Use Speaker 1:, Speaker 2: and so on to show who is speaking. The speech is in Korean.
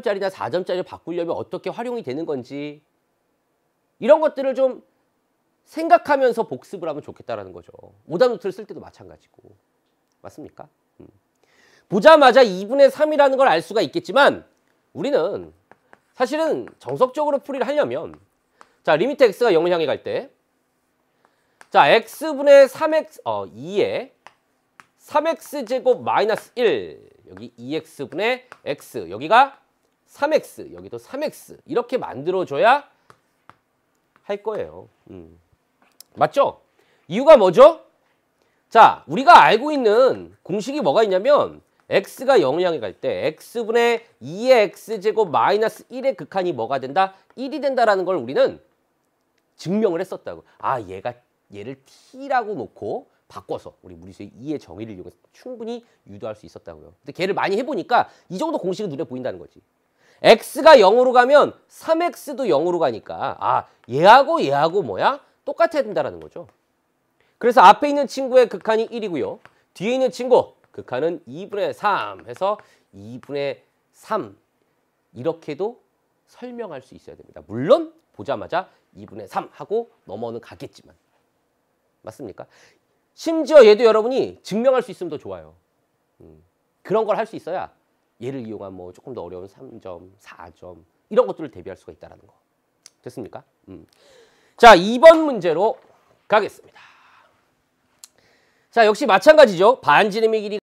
Speaker 1: 3점짜리나 4점짜리를 바꾸려면 어떻게 활용이 되는 건지 이런 것들을 좀 생각하면서 복습을 하면 좋겠다라는 거죠. 오답 노트를 쓸 때도 마찬가지고. 맞습니까? 음. 보자마자 2분의 3이라는 걸 알 수가 있겠지만 우리는 사실은 정석적으로 풀이를 하려면 자 리미트 x가 0을 향해 갈때자 x분의 3x 어 2에 3x제곱 마이너스 1 여기 2x분의 x 여기가 3x, 여기도 3x 이렇게 만들어줘야 할 거예요. 음. 맞죠? 이유가 뭐죠? 자, 우리가 알고 있는 공식이 뭐가 있냐면 x가 0을 향해 갈때 x분의 2의 x제곱 마이너스 1의 극한이 뭐가 된다? 1이 된다라는 걸 우리는 증명을 했었다고. 아, 얘가 얘를 t라고 놓고 바꿔서 우리 무리수의 2의 정의를 이용해서 충분히 유도할 수 있었다고요. 근데 걔를 많이 해보니까 이 정도 공식은 눈에 보인다는 거지. x가 0으로 가면 3x도 0으로 가니까 아 얘하고 얘하고 뭐야? 똑같아야 된다는 거죠. 그래서 앞에 있는 친구의 극한이 1이고요. 뒤에 있는 친구 극한은 2분의 3 해서 2분의 3 이렇게도 설명할 수 있어야 됩니다. 물론 보자마자 2분의 3 하고 넘어는 가겠지만 맞습니까? 심지어 얘도 여러분이 증명할 수 있으면 더 좋아요. 음, 그런 걸 할 수 있어야 얘를 이용한 뭐 조금 더 어려운 3점, 4점 이런 것들을 대비할 수가 있다는 거. 됐습니까? 음. 자, 2번 문제로 가겠습니다. 자, 역시 마찬가지죠. 반지름의 길이